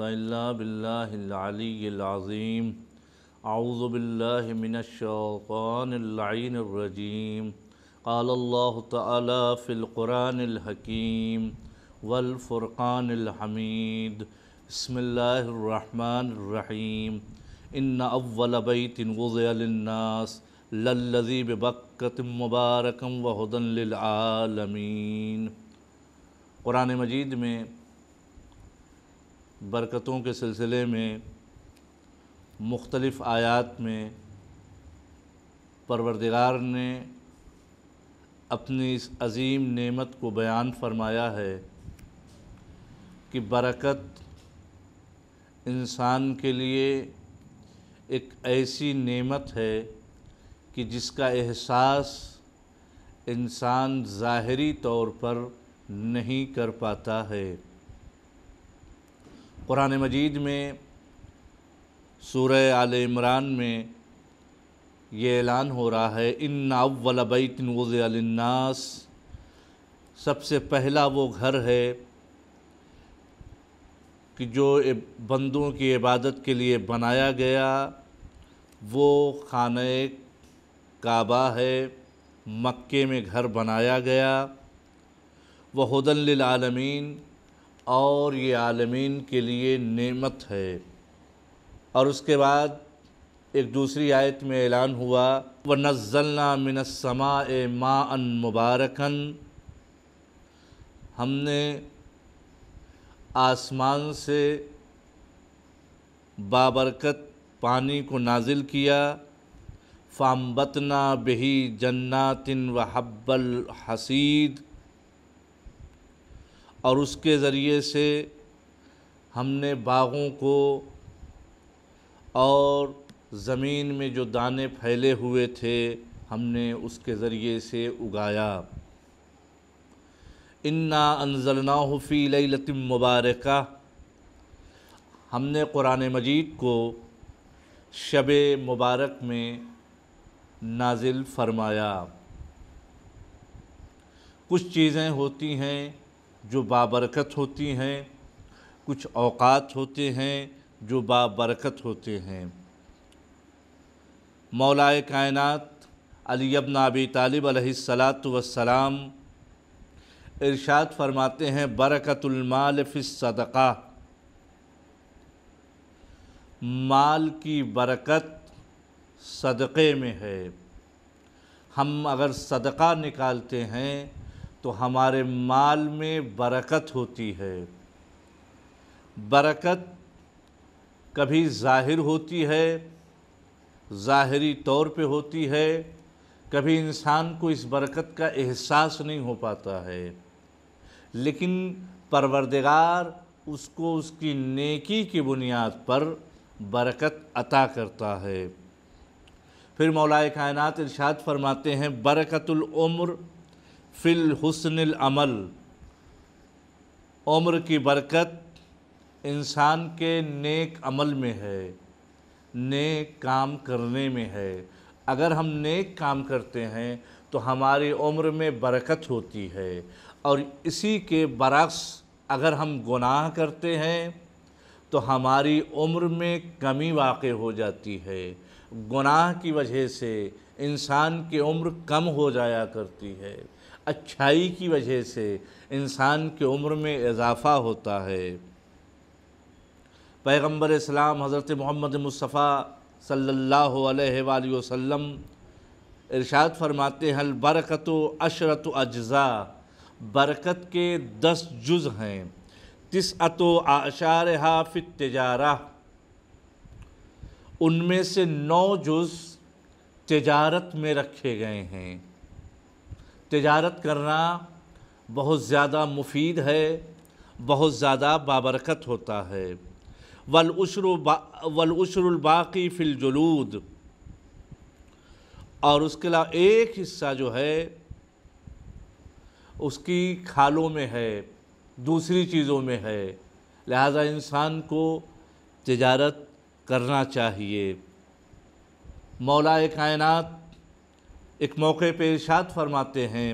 बिल्लाज़ीम आउज़बिल्लिनशानरजीम क़ाल्लाह तफ़िलक़ुरानहकीम वलफ़ुरक़ानहमीद बसमीम इन अव्वलबैतिन लल्लजी बबकत मुबारकम वहदन आलमीन क़ुरान मजीद में बरकतों के सिलसिले में मुख्तलफ़ आयात में परवरदिगार ने अपनी इस अजीम नेमत को बयान फरमाया है कि बरकत इंसान के लिए एक ऐसी नेमत है कि जिसका एहसास इंसान ज़ाहरी तौर पर नहीं कर पाता है क़ुरान मजीद में सूर आल इमरान में ये ऐलान हो रहा है इन अव्वलबैत नोज़नास सबसे पहला वो घर है कि जो बंदों की इबादत के लिए बनाया गया वो खान काबा है मक्के में घर बनाया गया वह हदन आलमीन और ये आलमीन के लिए नेमत है और उसके बाद एक दूसरी आयत में ऐलान हुआ व नज़लना मिनसमा मा अन मुबारकन हमने आसमान से बाबरकत पानी को नाजिल किया फ़ामबतना बही जन्नातिन व हब्बल हसीद और उसके ज़रिए से हमने बागों को और ज़मीन में जो दाने फैले हुए थे हमने उसके ज़रिए से उगाया इन्ना अनजलना लई लतिम मुबारक हमने क़ुरान मजीद को शब मुबारक में नाजिल फरमाया कुछ चीज़ें होती हैं जो बाबरकत होती हैं कुछ अवकात होते हैं जो बाबरकत होते हैं मौलाए कायनत अली अबन अबी तालिब इरशाद फरमाते हैं बरकतुलमाल फ़िसदका माल की बरकत सदक़े में है हम अगर सदका निकालते हैं तो हमारे माल में बरकत होती है बरकत कभी ज़ाहिर होती है ज़ाहरी तौर पे होती है कभी इंसान को इस बरकत का एहसास नहीं हो पाता है लेकिन परवरदगार उसको उसकी नेकी की बुनियाद पर बरकत अता करता है फिर मौलाए कायनात इरशाद फरमाते हैं बरकतुल उम्र फ़िल हुसन अमल उम्र की बरकत इंसान के नेक अमल में है नेक काम करने में है अगर हम नेक काम करते हैं तो हमारी उम्र में बरकत होती है और इसी के बरक्स अगर हम गुनाह करते हैं तो हमारी उम्र में कमी वाक़ हो जाती है गुनाह की वजह से इंसान की उम्र कम हो जाया करती है अच्छाई की वजह से इंसान की उम्र में इजाफ़ा होता है पैगम्बर इस्लाम हज़रत मोहम्मद मुस्तफ़ा सल्लल्लाहु अलैहि वसल्लम इरशाद फरमाते हैं बरकत अशरत अज्ज़ा बरकत के दस जुज़ हैं अतो आशार हाफ तजारा उनमें से नौ जुज़ तजारत में रखे गए हैं तजारत करना बहुत ज़्यादा मुफीद है बहुत ज़्यादा बाबरकत होता है वलुशर वलउशरबाकी फ़िलजलूद और उसके अलावा एक हिस्सा जो है उसकी खालों में है दूसरी चीज़ों में है लिहाजा इंसान को तजारत करना चाहिए मौलाए कायनात एक मौके पे इर्शाद फरमाते हैं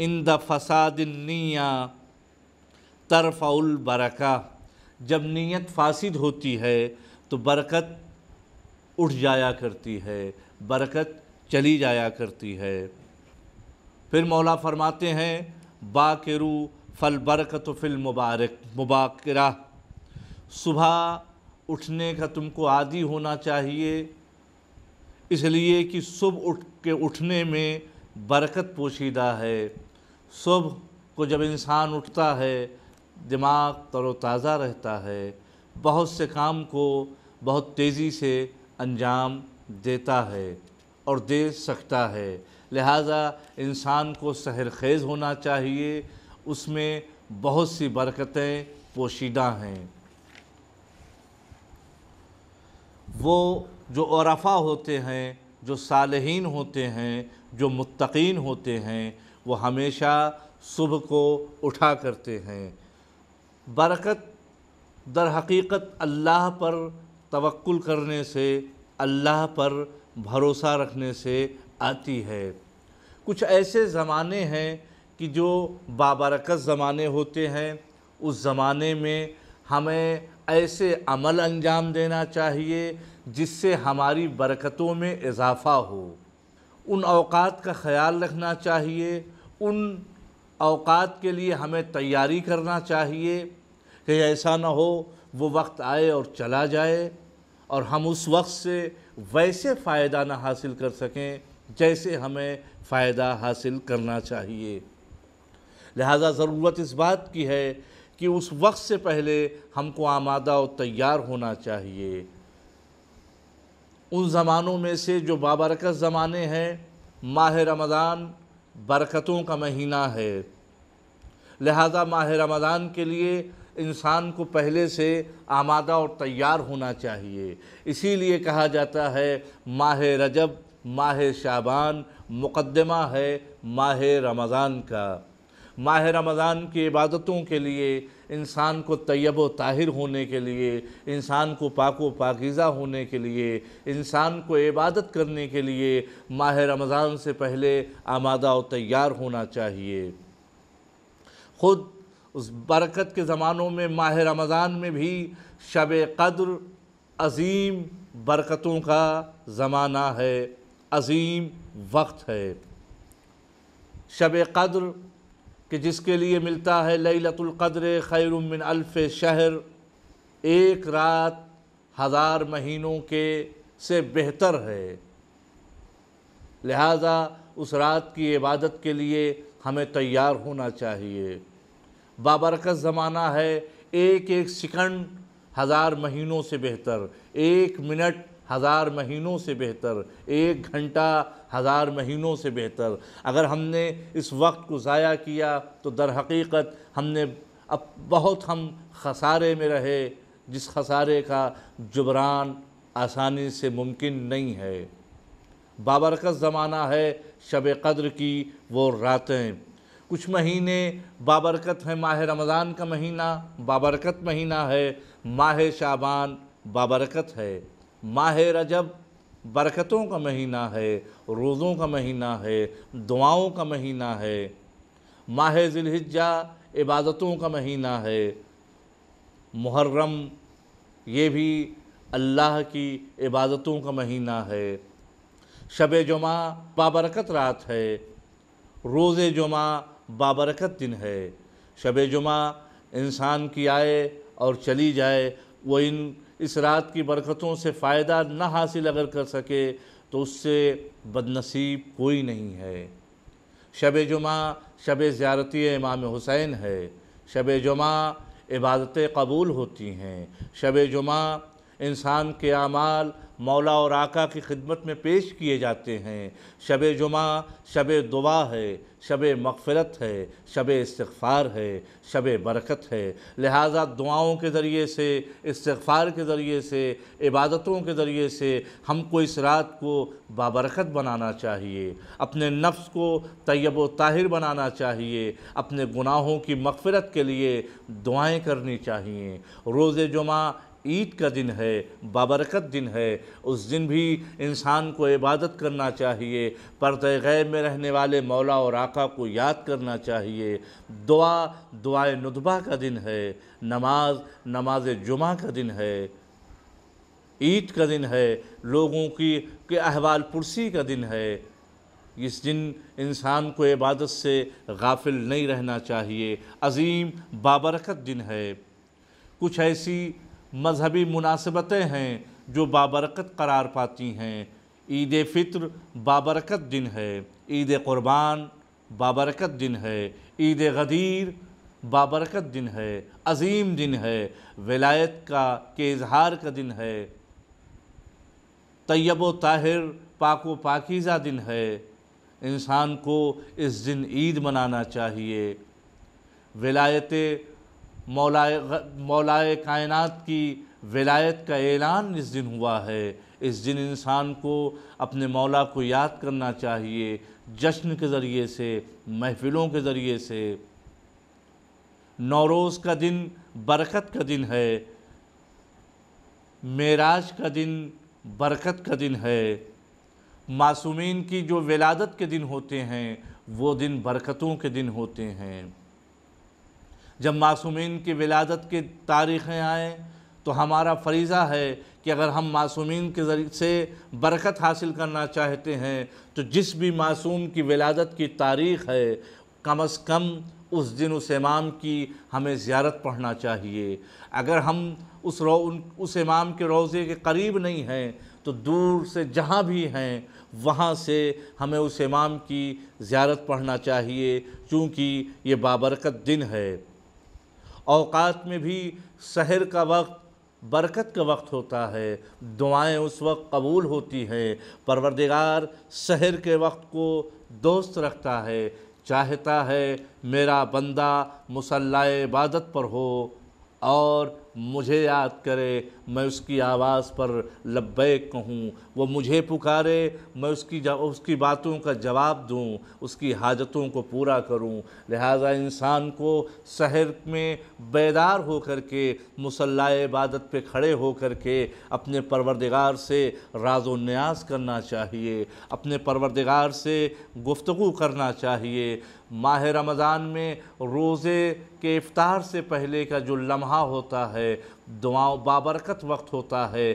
इन द नियाँ तरफ़ाउल बरका जब नीयत फासिद होती है तो बरकत उठ जाया करती है बरकत चली जाया करती है फिर मौला फरमाते हैं बाकेरु फल बरकत फिल मुबारक मुबाकरा सुबह उठने का तुमको आदि होना चाहिए इसलिए कि सुबह उठ के उठने में बरकत पोशीदा है सुबह को जब इंसान उठता है दिमाग तरोताज़ा रहता है बहुत से काम को बहुत तेज़ी से अंजाम देता है और दे सकता है लिहाजा इंसान को सहर खेज़ होना चाहिए उसमें बहुत सी बरकतें पोशीदा हैं वो जो औरफ़ा होते हैं जो सालहीन होते हैं जो मुत्तकीन होते हैं वो हमेशा सुबह को उठा करते हैं बरकत दर हकीकत अल्लाह पर तवक्ल करने से अल्लाह पर भरोसा रखने से आती है कुछ ऐसे ज़माने हैं कि जो बाबरकत ज़माने होते हैं उस ज़माने में हमें ऐसे अमल अंजाम देना चाहिए जिससे हमारी बरकतों में इजाफ़ा हो उन अवकात का ख्याल रखना चाहिए उन अवकात के लिए हमें तैयारी करना चाहिए कि ऐसा ना हो वो वक्त आए और चला जाए और हम उस वक्त से वैसे फ़ायदा ना हासिल कर सकें जैसे हमें फ़ायदा हासिल करना चाहिए लिहाजा ज़रूरत इस बात की है कि उस वक्त से पहले हमको आमादा और तैयार होना चाहिए उन ज़मानों में से जो बाबरकत ज़माने हैं माह रमज़ान बरकतों का महीना है लिहाजा माह रमज़ान के लिए इंसान को पहले से आमादा और तैयार होना चाहिए इसीलिए कहा जाता है माह रजब माह शाबान मुकदमा है माह रमज़ान का माह रमज़ान की इबादतों के लिए इंसान को तैयब ताहिर होने के लिए इंसान को पाक व पाकिज़ा होने के लिए इंसान को इबादत करने के लिए माह रमज़ान से पहले आमादा और तैयार होना चाहिए ख़ुद उस बरकत के ज़मानों में माह रमज़ान में भी शब कद्र अजीम बरकतों का ज़माना है अजीम वक्त है शब कद्र कि जिसके लिए मिलता है लतुल्क़द्र खैरमिन अल्फ़ शहर एक रात हज़ार महीनों के से बेहतर है लिहाजा उस रात की इबादत के लिए हमें तैयार होना चाहिए बाबरकत ज़माना है एक एक सिकंड हज़ार महीनों से बेहतर एक मिनट हज़ार महीनों से बेहतर एक घंटा हज़ार महीनों से बेहतर अगर हमने इस वक्त को ज़ाया किया तो दर हकीकत हमने अब बहुत हम खसारे में रहे जिस खसारे का जुबरान आसानी से मुमकिन नहीं है बाबरकत ज़माना है शब कद्र की वो रातें कुछ महीने बाबरकत हैं माह रमज़ान का महीना बाबरकत महीना है माह शाबान बाबरकत है माह रजब बरकतों का महीना है रोज़ों का महीना है दुआओं का महीना है माह ज़िलहिज्जा इबादतों का महीना है मुहर्रम ये भी अल्लाह की इबादतों का महीना है शब जुमा बाबरकत रात है रोज़ जुमा बाबरकत दिन है शब जुमा इंसान की आए और चली जाए वो इन इस रात की बरकतों से फ़ायदा न हासिल अगर कर सके तो उससे बदनसीब कोई नहीं है शब जुमा शब ज़्यारती इमाम हुसैन है शब जुमा इबादतें कबूल होती हैं शब जुमा इंसान के अमाल मौला और आका की खिदमत में पेश किए जाते हैं शब जुमा शब दुआ है शब मगफ़रत है शब इस्तफ़ार है शब बरकत है लिहाजा दुआओं के ज़रिए से इस्तफ़ार के ज़रिए से इबादतों के ज़रिए से हमको इस रात को बाबरकत बनाना चाहिए अपने नफ्स को तयब ताहिर बनाना चाहिए अपने गुनाहों की मगफ़रत के लिए दुआएँ करनी चाहिए रोज़ जुमा ईद का दिन है बाबरकत दिन है उस दिन भी इंसान को इबादत करना चाहिए पर्द गैब में रहने वाले मौला और आका को याद करना चाहिए दुआ दुआ नतबा का दिन है नमाज नमाज जुमा का दिन है ईद का दिन है लोगों की के अहवाल पुरसी का दिन है इस दिन इंसान को इबादत से गाफिल नहीं रहना चाहिए अजीम बाबरकत दिन है कुछ ऐसी मजहबी मुनासिबतें हैं जो बाबरकत करार पाती हैं ईद फ़ित्र बाबरकत दिन है ईद क़ुरबान बाबरकत दिन है ईद गदीर बाबरकत दिन है अजीम दिन है विलायत का के इजहार का दिन है तैयब व ताहिर पाक व पाकिज़ा दिन है इंसान को इस दिन ईद मनाना चाहिए विलायत मौलाए मौलाए कायनात की विलायत का ऐलान इस दिन हुआ है इस दिन इंसान को अपने मौला को याद करना चाहिए जश्न के ज़रिए से महफ़िलों के ज़रिए से नौरोज़ का दिन बरकत का दिन है मेराज का दिन बरकत का दिन है मासूमीन की जो विलादत के दिन होते हैं वो दिन बरकतों के दिन होते हैं जब मासूमिन की विलादत की तारीख़ें आएँ तो हमारा फरीज़ा है कि अगर हम मासूमिन के ज़रिए से बरकत हासिल करना चाहते हैं तो जिस भी मासूम की विलादत की तारीख़ है कम अज़ कम उस दिन उस इमाम की हमें ज़्यारत पढ़ना चाहिए अगर हम उस रो उन उस इमाम के रोज़े के करीब नहीं हैं तो दूर से जहाँ भी हैं वहाँ से हमें उस इमाम की ज़्यारत पढ़ना चाहिए क्योंकि ये बाबरकत दिन है अवकात में भी शहर का वक्त बरकत का वक्त होता है दुआएं उस वक्त कबूल होती हैं परवरदिगार शहर के वक्त को दोस्त रखता है चाहता है मेरा बंदा मुसल्ला इबादत पर हो और मुझे याद करे मैं उसकी आवाज़ पर लब्बैक कहूँ वो मुझे पुकारे मैं उसकी उसकी बातों का जवाब दूँ उसकी हाजतों को पूरा करूँ लिहाजा इंसान को शहर में बेदार हो कर के मुसल्ला इबादत पे खड़े हो कर के अपने परवरदिगार से राजो न्याज करना चाहिए अपने परवरदिगार से गुफ्तु करना चाहिए माह रमज़ान में रोज़े के इफ़ार से पहले का जो लम्हा होता है दुआओं बाबरकत वक्त होता है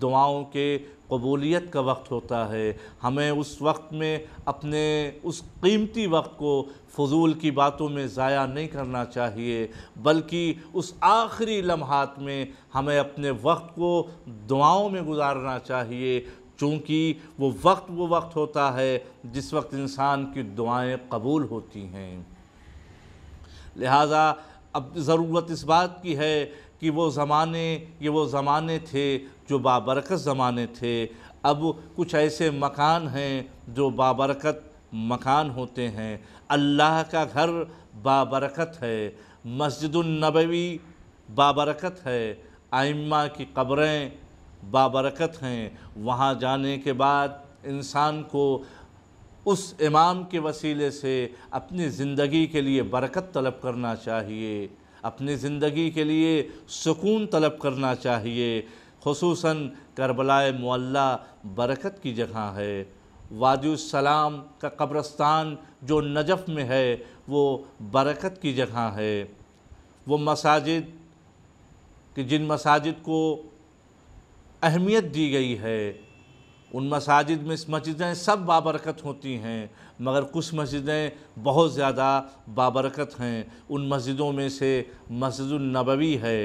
दुआओं के कबूलियत का वक्त होता है हमें उस वक्त में अपने उस कीमती वक्त को फजूल की बातों में ज़ाया नहीं करना चाहिए बल्कि उस आखिरी लम्हात में हमें अपने वक्त को दुआओं में गुजारना चाहिए चूँकि वो वक्त वो वक्त होता है जिस वक्त इंसान की दुआएं कबूल होती हैं लिहाजा अब ज़रूरत इस बात की है कि वो ज़माने ये वो ज़माने थे जो बाबरकत ज़माने थे अब कुछ ऐसे मकान हैं जो बाबरकत मकान होते हैं अल्लाह का घर बाबरकत है मस्जिदुलनबवी बाबरकत है आइम्मा की कब्रें बाबरकत हैं वहाँ जाने के बाद इंसान को उस इमाम के वसीले से अपनी ज़िंदगी के लिए बरकत तलब करना चाहिए अपनी ज़िंदगी के लिए सुकून तलब करना चाहिए खसूस करबलाए मुल्ला बरकत की जगह है सलाम का कब्रस्तान जो नजफ़ में है वो बरकत की जगह है वो मसाजिद कि जिन मसाजिद को अहमियत दी गई है उन मसाजिद में मस्जिदें सब बाबरकत होती हैं मगर कुछ मस्जिदें बहुत ज़्यादा बाबरकत हैं उन मस्जिदों में से मस्जिद नबवी है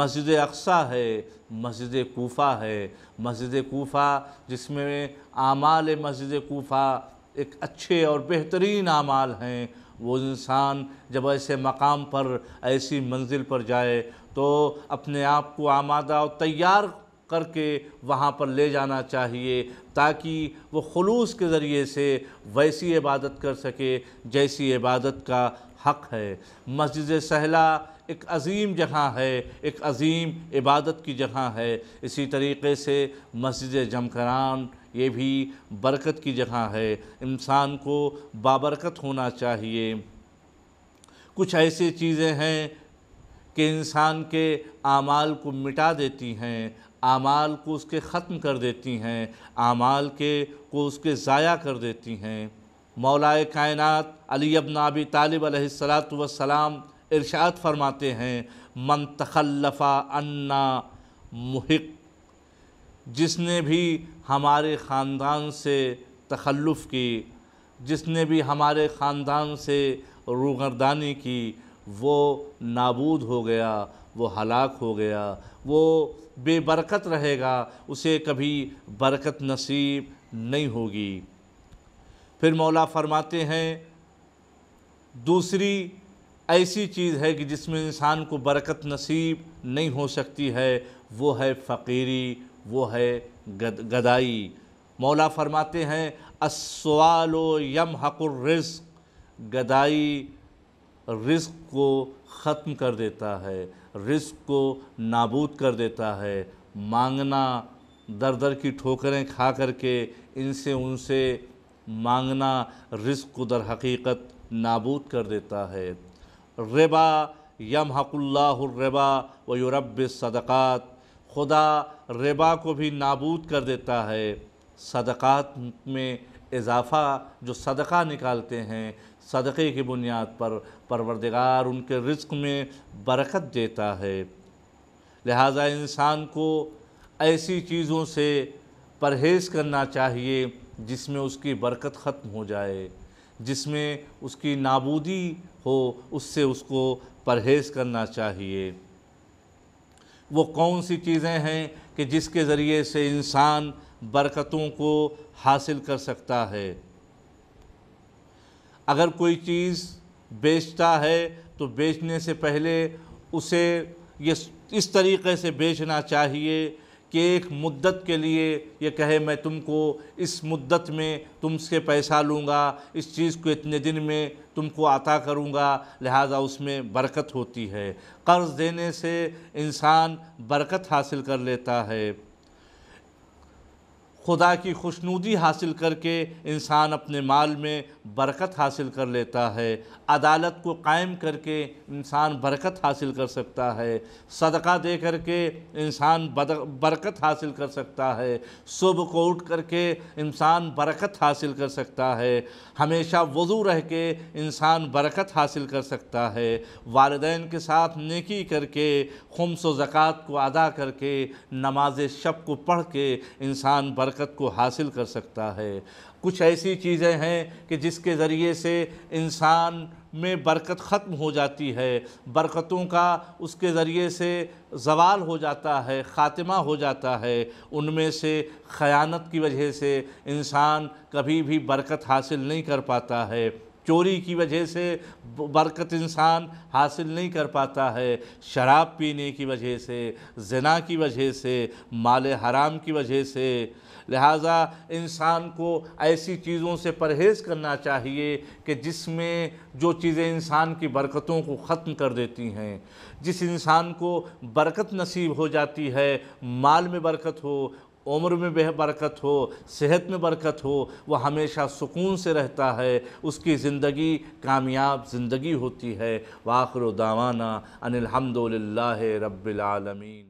मस्जिद अक्सा है मस्जिद कोफ़ा है मस्जिद कोफ़ा जिसमें आमाल मस्जिद कोफ़ा एक अच्छे और बेहतरीन आमाल हैं वो इंसान जब ऐसे मकाम पर ऐसी मंजिल पर जाए तो अपने आप को आमादा और तैयार करके वहाँ पर ले जाना चाहिए ताकि वो खलूस के ज़रिए से वैसी इबादत कर सके जैसी इबादत का हक़ है मस्जिद सहला एक अजीम जगह है एक अजीम इबादत की जगह है इसी तरीके से मस्जिद जमकरान ये भी बरकत की जगह है इंसान को बाबरकत होना चाहिए कुछ ऐसी चीज़ें हैं कि इंसान के आमाल को मिटा देती हैं आमाल को उसके ख़त्म कर देती हैं आमाल के को उसके ज़ाया कर देती हैं मौलाए कायनत अली अब नबी तालब अलैहिस्सलातु वसलाम इरशाद फरमाते हैं मन तखल्लफ़ा अन्ना मुहिक जिसने भी हमारे ख़ानदान से तखल्लुफ़ की जिसने भी हमारे ख़ानदान से रूगरदानी की वो नाबूद हो गया वो हलाक हो गया वो बेबरकत रहेगा उसे कभी बरकत नसीब नहीं होगी फिर मौला फरमाते हैं दूसरी ऐसी चीज़ है कि जिसमें इंसान को बरकत नसीब नहीं हो सकती है वो है फ़कीरी वो है गद, गदाई मौला फरमाते हैं असवाल यम हकुर गदाई रिस्क को ख़त्म कर देता है रिस्क को नाबूद कर देता है मांगना दर दर की ठोकरें खा करके इनसे उनसे मांगना रिस्क को दर हकीकत नाबूद कर देता है रेबा यम हकुल्लाबा व यूरब सदक़ात खुदा रेबा को भी नाबूद कर देता है सदक़ात में इजाफ़ा जो सदक़ा निकालते हैं सदक़े की बुनियाद पर परवरदिगार उनके रिस्क में बरकत देता है लिहाजा इंसान को ऐसी चीज़ों से परहेज़ करना चाहिए जिसमें उसकी बरकत ख़त्म हो जाए जिसमें उसकी नाबूदी हो उससे उसको परहेज़ करना चाहिए वो कौन सी चीज़ें हैं कि जिसके ज़रिए से इंसान बरकतों को हासिल कर सकता है अगर कोई चीज़ बेचता है तो बेचने से पहले उसे ये इस तरीक़े से बेचना चाहिए कि एक मुद्दत के लिए ये कहे मैं तुमको इस मुद्दत में तुमसे पैसा लूँगा इस चीज़ को इतने दिन में तुमको आता करूँगा लिहाजा उसमें बरकत होती है कर्ज़ देने से इंसान बरकत हासिल कर लेता है खुदा की खुशनूदी हासिल करके इंसान अपने माल में बरकत हासिल कर लेता है अदालत को कायम करके इंसान बरकत हासिल कर सकता है सदका दे करके इंसान बरकत हासिल कर सकता है सुबह को उठ करके इंसान बरकत हासिल कर सकता है हमेशा वज़ू रह के इंसान बरकत हासिल कर सकता है वालदेन के साथ नेकी करके खम्स व ज़क़़त को अदा करके नमाज शब को पढ़ के इंसान बरकत बरकत को हासिल कर सकता है कुछ ऐसी चीज़ें हैं कि जिसके ज़रिए से इंसान में बरकत ख़त्म हो जाती है बरकतों का उसके ज़रिए से जवाल हो जाता है ख़ात्मा हो जाता है उनमें से ख़यानत की वजह से इंसान कभी भी बरकत हासिल नहीं कर पाता है चोरी की वजह से बरकत इंसान हासिल नहीं कर पाता है शराब पीने की वजह से जना की वजह से माल हराम की वजह से लिहाजा इंसान को ऐसी चीज़ों से परहेज़ करना चाहिए कि जिसमें जो चीज़ें इंसान की बरकतों को ख़त्म कर देती हैं जिस इंसान को बरकत नसीब हो जाती है माल में बरकत हो उम्र में बेह बरकत हो सेहत में बरकत हो वह हमेशा सुकून से रहता है उसकी ज़िंदगी कामयाब ज़िंदगी होती है वाखर दावाना अनिलहमदिल्ला रबालमीन